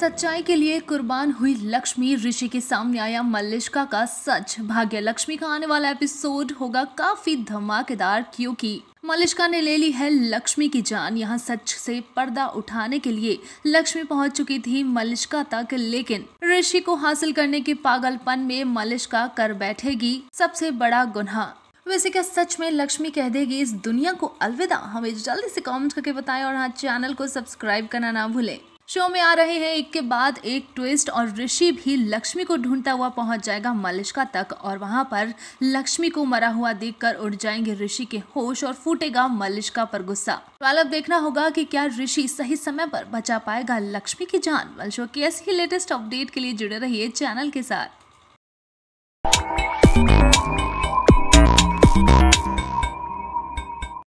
सच्चाई के लिए कुर्बान हुई लक्ष्मी ऋषि के सामने आया मल्लिश्का का सच भाग्य लक्ष्मी का आने वाला एपिसोड होगा काफी धमाकेदार क्योंकि मलिश्का ने ले ली है लक्ष्मी की जान यहाँ सच से पर्दा उठाने के लिए लक्ष्मी पहुंच चुकी थी मलिश्का तक लेकिन ऋषि को हासिल करने के पागलपन में मलिश्का कर बैठेगी सबसे बड़ा गुना वैसे क्या सच में लक्ष्मी कह देगी इस दुनिया को अलविदा हमें जल्दी से कमेंट करके बताएं और हाँ चैनल को सब्सक्राइब करना ना भूलें शो में आ रहे हैं एक के बाद एक ट्विस्ट और ऋषि भी लक्ष्मी को ढूंढता हुआ पहुंच जाएगा मलिश्का तक और वहां पर लक्ष्मी को मरा हुआ देखकर उड़ जाएंगे ऋषि के होश और फूटेगा मलिश्का पर गुस्सा तो अब देखना होगा कि क्या ऋषि सही समय पर बचा पाएगा लक्ष्मी की जान मल शो की ऐसी लेटेस्ट अपडेट के लिए जुड़े रहिए चैनल के साथ